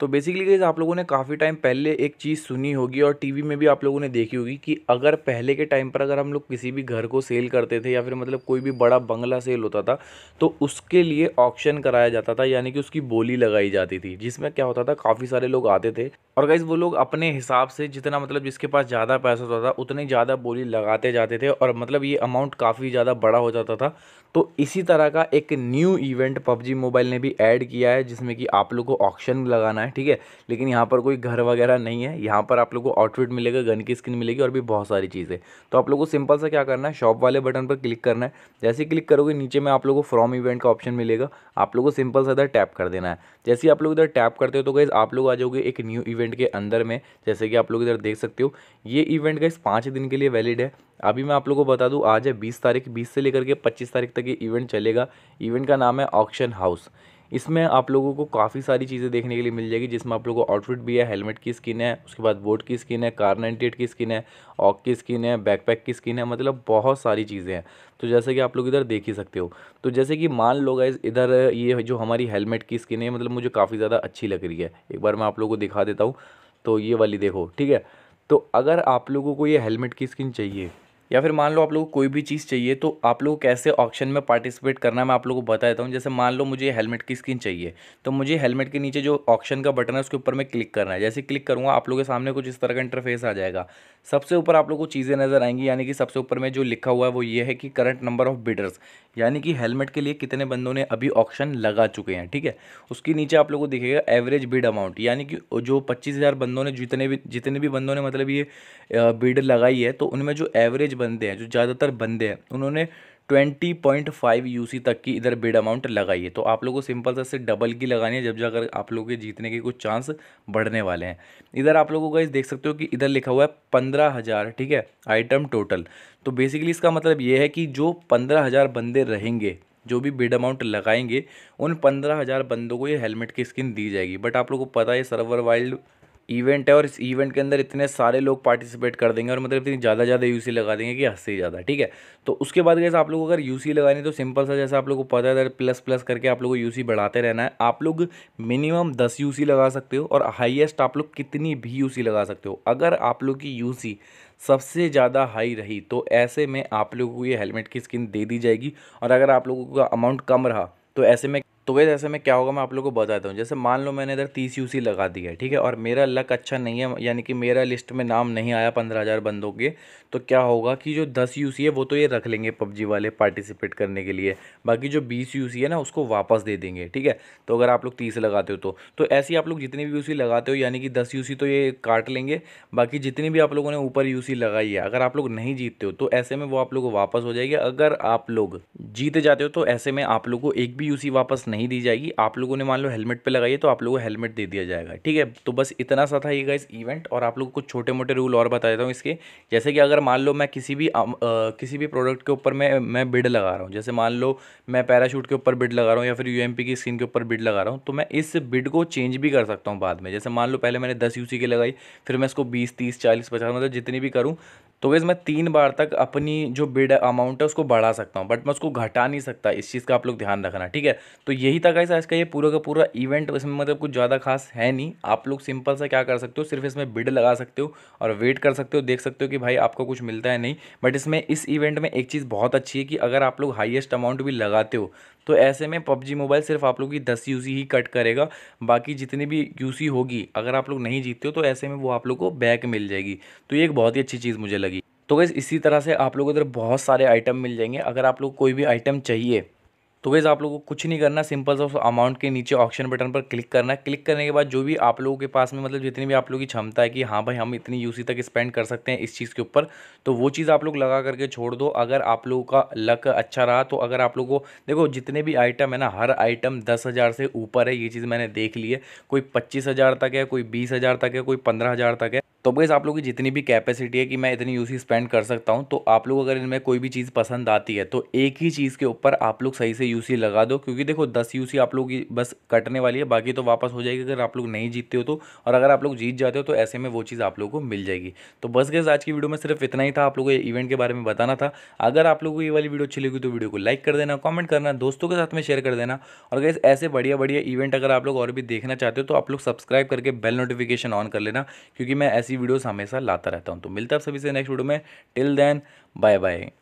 तो basically guys आप लोगों ने काफ़ी टाइम पहले एक चीज़ सुनी होगी और टीवी में भी आप लोगों ने देखी होगी कि अगर पहले के टाइम पर अगर हम लोग किसी भी घर को सेल करते थे या फिर मतलब कोई भी बड़ा बंगला सेल होता था तो उसके लिए ऑक्शन कराया जाता था यानी कि उसकी बोली लगाई जाती थी जिसमें क्या होता था काफ़ी सारे लोग आते थे और गाइज़ वो लोग अपने हिसाब से जितना मतलब जिसके पास ज़्यादा पैसा होता था उतनी ज़्यादा बोली लगाते जाते थे और मतलब ये अमाउंट काफ़ी ज़्यादा बड़ा हो जाता था तो इसी तरह का एक न्यू इवेंट पबजी मोबाइल ने भी ऐड किया है जिसमें कि आप लोग को ऑक्शन लगाना है ठीक है लेकिन यहाँ पर कोई घर वगैरह नहीं है यहाँ पर आप लोग को आउटफिट मिलेगा गन की स्किन मिलेगी और भी बहुत सारी चीज़ें तो आप लोग को सिंपल सा क्या करना है शॉप वाले बटन पर क्लिक करना है जैसे ही क्लिक करोगे नीचे में आप लोग को फ्रॉम इवेंट का ऑप्शन मिलेगा आप लोग को सिंपल सा इधर टैप कर देना है जैसे ही आप लोग इधर टैप करते हो तो गाइज़ आप लोग आ जाओगे एक न्यू इवेंट के अंदर में जैसे कि आप लोग इधर देख सकते हो ये इवेंट गाइज पाँच दिन के लिए वैलिड है अभी मैं आप लोगों को बता दूं आज है 20 तारीख 20 से लेकर के 25 तारीख तक ये इवेंट चलेगा इवेंट का नाम है ऑक्शन हाउस इसमें आप लोगों को काफ़ी सारी चीज़ें देखने के लिए मिल जाएगी जिसमें आप लोगों को आउटफिट भी है हेलमेट की स्किन है उसके बाद बोट की स्किन है कार नाइन्टी की स्किन है ऑक की स्किन है बैकपैक की स्किन है मतलब बहुत सारी चीज़ें हैं तो जैसे कि आप लोग इधर देख ही सकते हो तो जैसे कि मान लो गाइज इधर ये जो हमारी हेलमेट की स्किन है मतलब मुझे काफ़ी ज़्यादा अच्छी लग रही है एक बार मैं आप लोगों को दिखा देता हूँ तो ये वाली देखो ठीक है तो अगर आप लोगों को ये हेलमेट की स्किन चाहिए या फिर मान लो आप लोग को कोई भी चीज़ चाहिए तो आप लोग कैसे ऑप्शन में पार्टिसिपेट करना है मैं आप लोगों को बता देता हूँ जैसे मान लो मुझे हेलमेट की स्किन चाहिए तो मुझे हेलमेट के नीचे जो ऑप्शन का बटन है उसके ऊपर मैं क्लिक करना है जैसे क्लिक करूँगा आप लोगों के सामने कुछ इस तरह का इंटरफेस आ जाएगा सबसे ऊपर आप लोग को चीज़ें नज़र आएंगी यानी कि सबसे ऊपर में जो लिखा हुआ है वो ये है कि करंट नंबर ऑफ बिडर्स यानी कि हेलमेट के लिए कितने बंदों ने अभी ऑप्शन लगा चुके हैं ठीक है उसके नीचे आप लोग को दिखेगा एवरेज बिड अमाउंट यानी कि जो पच्चीस बंदों ने जितने भी जितने भी बंदों ने मतलब ये बिड लगाई है तो उनमें जो एवरेज बंदे हैं जो ज़्यादातर बंदे हैं उन्होंने 20.5 पॉइंट तक की इधर बिड अमाउंट लगाई है तो आप लोगों को सिंपल सा से डबल की लगानी है जब जाकर आप लोगों के जीतने के कुछ चांस बढ़ने वाले हैं इधर आप लोगों का इस देख सकते हो कि इधर लिखा हुआ है पंद्रह हज़ार ठीक है आइटम टोटल तो बेसिकली इसका मतलब ये है कि जो पंद्रह हज़ार बंदे रहेंगे जो भी बिड अमाउंट लगाएंगे उन पंद्रह बंदों को ये हेलमेट की स्किन दी जाएगी बट आप लोग को पता है सर्वर वाइल्ड इवेंट है और इस इवेंट के अंदर इतने सारे लोग पार्टिसिपेट कर देंगे और मतलब इतनी ज़्यादा ज़्यादा यूसी लगा देंगे कि हद से ज़्यादा ठीक है तो उसके बाद तो जैसे आप लोग अगर यूसी लगानी तो सिंपल सा जैसा आप लोगों को पता है प्लस प्लस करके आप लोग को यूसी बढ़ाते रहना है आप लोग मिनिमम दस सी लगा सकते हो और हाइएस्ट आप लोग कितनी भी सी लगा सकते हो अगर आप लोग की सी सबसे ज़्यादा हाई रही तो ऐसे में आप लोगों को ये हेलमेट की स्किन दे दी जाएगी और अगर आप लोगों का अमाउंट कम रहा तो ऐसे में तो वैसे ऐसे में क्या होगा मैं आप लोगों को बताता हूँ जैसे मान लो मैंने इधर तीस यू लगा दी है ठीक है और मेरा लक अच्छा नहीं है यानी कि मेरा लिस्ट में नाम नहीं आया पंद्रह हज़ार बंदों के तो क्या होगा कि जो दस यू है वो तो ये रख लेंगे पबजी वाले पार्टिसिपेट करने के लिए बाकी जो बीस यू है ना उसको वापस दे देंगे ठीक है तो अगर आप लोग तीस लगाते हो तो तो ऐसे ही आप लोग जितनी भी यू लगाते हो यानी कि दस यू तो ये काट लेंगे बाकी जितनी भी आप लोगों ने ऊपर यू लगाई है अगर आप लोग नहीं जीतते हो तो ऐसे में वो आप लोग को वापस हो जाएगी अगर आप लोग जीत जाते हो तो ऐसे में आप लोग को एक भी यू वापस नहीं दी जाएगी आप लोगों ने मान लो हेलमेट पे लगाइए तो आप लोगों को हेलमेट दे दिया जाएगा ठीक है तो बस इतना सा था ये गाइस इवेंट और आप लोग कुछ छोटे मोटे रूल और बता देता हूँ इसके जैसे कि अगर मान लो मैं किसी भी आ, आ, किसी भी प्रोडक्ट के ऊपर मैं मैं बिड लगा रहा हूँ जैसे मान लो मैं पैराशूट के ऊपर बिड लगा रहा हूँ या फिर यू की स्किन के ऊपर बिड लगा रहा हूँ तो मैं इस बिड को चेंज भी कर सकता हूँ बाद में जैसे मान लो पहले मैंने दस यू की लगाई फिर मैं इसको बीस तीस चालीस पचास मतलब जितनी भी करूँ तो वैसे मैं तीन बार तक अपनी जो बिड अमाउंट है उसको बढ़ा सकता हूँ बट मैं उसको घटा नहीं सकता इस चीज़ का आप लोग ध्यान रखना ठीक है तो यही था ऐसा आज का ये पूरा का पूरा इवेंट इसमें मतलब कुछ ज़्यादा खास है नहीं आप लोग सिंपल सा क्या कर सकते हो सिर्फ इसमें बिड लगा सकते हो और वेट कर सकते हो देख सकते हो कि भाई आपको कुछ मिलता है नहीं बट इसमें इस इवेंट में एक चीज़ बहुत अच्छी है कि अगर आप लोग हाइएस्ट अमाउंट भी लगाते हो तो ऐसे में पबजी मोबाइल सिर्फ आप लोग की दस यू ही कट करेगा बाकी जितनी भी यू होगी अगर आप लोग नहीं जीतते हो तो ऐसे में वो आप लोग को बैक मिल जाएगी तो ये एक बहुत ही अच्छी चीज़ मुझे लगी तो गैज़ इसी तरह से आप लोगों को इधर बहुत सारे आइटम मिल जाएंगे अगर आप लोग कोई भी आइटम चाहिए तो गैज़ आप लोगों को कुछ नहीं करना सिंपल सा अमाउंट के नीचे ऑप्शन बटन पर क्लिक करना है क्लिक करने के बाद जो भी आप लोगों के पास में मतलब जितनी भी आप लोगों की क्षमता है कि हाँ भाई हम इतनी यूसी तक स्पेंड कर सकते हैं इस चीज़ के ऊपर तो वो चीज़ आप लोग लगा करके छोड़ दो अगर आप लोगों का लक अच्छा रहा तो अगर आप लोग को देखो जितने भी आइटम है ना हर आइटम दस हज़ार से ऊपर है ये चीज़ मैंने देख ली है कोई पच्चीस हज़ार तक है कोई बीस हज़ार तक है कोई पंद्रह हज़ार तक है तो बस आप लोगों की जितनी भी कैपेसिटी है कि मैं इतनी यूसी स्पेंड कर सकता हूँ तो आप लोग अगर इनमें कोई भी चीज़ पसंद आती है तो एक ही चीज़ के ऊपर आप लोग सही से यूसी लगा दो क्योंकि देखो दस यूसी आप लोग की बस कटने वाली है बाकी तो वापस हो जाएगी अगर आप लोग नहीं जीतते हो तो और अगर आप लोग जीत जाते हो तो ऐसे में वो चीज़ आप लोग को मिल जाएगी तो बस गैस आज की वीडियो में सिर्फ इतना ही था आप लोगों को इवेंट के बारे में बताना था अगर आप लोगों को ये वाली वीडियो अच्छी लगी तो वीडियो को लाइक कर देना कॉमेंट करना दोस्तों के साथ में शेयर कर देना और गैस ऐसे बढ़िया बढ़िया इवेंट अगर आप लोग और भी देखना चाहते हो तो आप लोग सब्सक्राइब करके बेल नोटिफिकेशन ऑन कर लेना क्योंकि मैं ऐसी ऐसी वीडियोस हमेशा लाता रहता हूँ तो मिलता है आप सभी से नेक्स्ट वीडियो में टिल देन बाय बाय